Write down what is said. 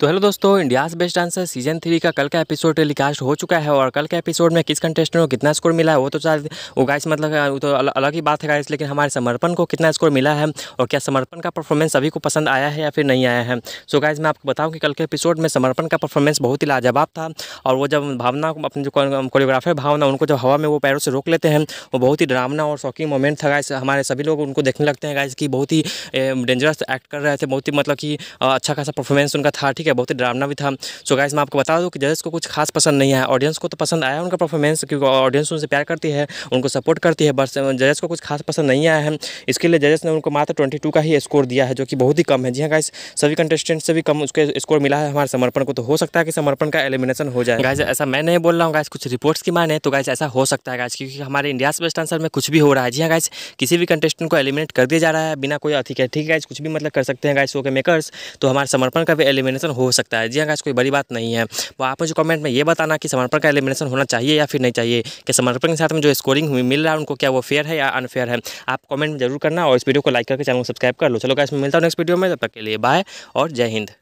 तो हेलो दोस्तों India's best dancer season three का कल का एपिसोड टेलीकास्ट हो चुका है और कल के एपिसोड में किस कंटेस्टेंट को कितना स्कोर मिला है वो तो शायद वो गाइस मतलब वो तो अलग ही बात है गाइस लेकिन हमारे समर्पण को कितना स्कोर मिला है और क्या समर्पण का परफॉर्मेंस सभी को पसंद आया है या फिर नहीं आया है सो गाइज मैं आपको बताऊँ कि कल के एपिसोड में समर्पण का परफॉर्मेंस बहुत ही लाजवाब था और वो जब भावना अपने जो कोरियोग्राफर भावना उनको जब हवा में वो पैरों से रोक लेते हैं वो बहुत ही ड्रामना और शॉकिंग मोमेंट था गाइस हमारे सभी लोग उनको देखने लगते हैं गाइज़ कि बहुत ही डेंजरस एक्ट कर रहे थे बहुत ही मतलब कि अच्छा खासा परफॉर्मेंस उनका था ठीक है किया बहुत ही ड्रामना भी था सो गाइस मैं आपको बता दूँ कि जजेस को कुछ खास पसंद नहीं आया ऑडियंस को तो पसंद आया उनका परफॉर्मेंस क्योंकि ऑडियंस उनसे प्यार करती है उनको सपोर्ट करती है बस जजेस को कुछ खास पसंद नहीं आया है इसके लिए जजेस ने उनको मात्र ट्वेंटी का ही स्कोर दिया है जो कि बहुत ही कम है जी हाँ गाइस सभी कंटेस्टेंट से भी कम उसके स्कोर मिला है हमारे समर्पण को तो हो सकता है कि समर्पण का एलिमिनेशन हो जाए गाइज ऐसा मैं नहीं बोल रहा हूँ गाइज कुछ रिपोर्ट्स की माने तो गाइज ऐसा हो सकता है गाइज क्योंकि हमारे इंडिया बेस्ट आंसर में कुछ भी हो रहा है जी हाँ गाइज किसी भी कंटेस्टेंट को एलिमिनेट कर दिया जा रहा है बिना कोई अथी है ठीक है गाइज कुछ भी मतलब कर सकते हैं गाइज शो के मेकर्स तो हमारे समर्पण का भी एलिमिनेशन हो सकता है जी हाँ कोई बड़ी बात नहीं है वो तो आप मुझे कमेंट में ये बताना कि समर्पण का एलिमिनेशन होना चाहिए या फिर नहीं चाहिए कि समर्पण के साथ में जो स्कोरिंग हुई मिल रहा है उनको क्या वो फेयर है या अनफेयर है आप कमेंट में जरूर करना और इस वीडियो को लाइक करके चैनल को सब्सक्राइब कर लो चलो गाइस मिलता हूँ नेक्स्ट वीडियो में तब तक के लिए बाय और जय हिंद